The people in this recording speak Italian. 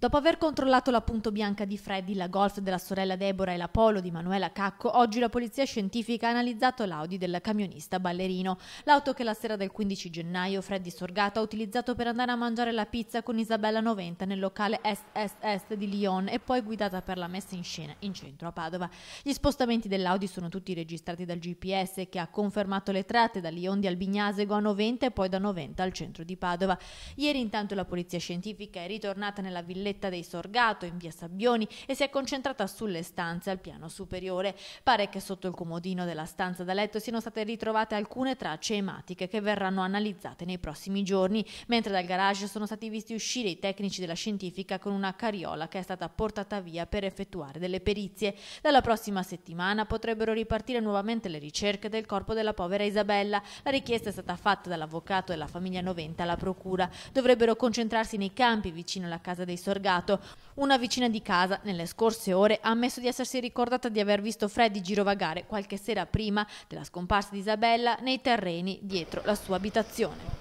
Dopo aver controllato la punto bianca di Freddy, la golf della sorella Deborah e la polo di Manuela Cacco, oggi la polizia scientifica ha analizzato l'Audi del camionista ballerino, l'auto che la sera del 15 gennaio Freddy Sorgato ha utilizzato per andare a mangiare la pizza con Isabella Noventa nel locale SSS di Lyon e poi guidata per la messa in scena in centro a Padova. Gli spostamenti dell'Audi sono tutti registrati dal GPS che ha confermato le tratte da Lyon di Albignasego a Noventa e poi da Noventa al centro di Padova. Ieri intanto la polizia scientifica è ritornata nella villetta villetta dei Sorgato in via Sabbioni e si è concentrata sulle stanze al piano superiore. Pare che sotto il comodino della stanza da letto siano state ritrovate alcune tracce ematiche che verranno analizzate nei prossimi giorni, mentre dal garage sono stati visti uscire i tecnici della scientifica con una cariola che è stata portata via per effettuare delle perizie. Dalla prossima settimana potrebbero ripartire nuovamente le ricerche del corpo della povera Isabella. La richiesta è stata fatta dall'avvocato della famiglia Noventa alla procura. Dovrebbero concentrarsi nei campi vicino alla casa dei sorgenti albergato. Una vicina di casa, nelle scorse ore, ha ammesso di essersi ricordata di aver visto Freddy girovagare qualche sera prima della scomparsa di Isabella nei terreni dietro la sua abitazione.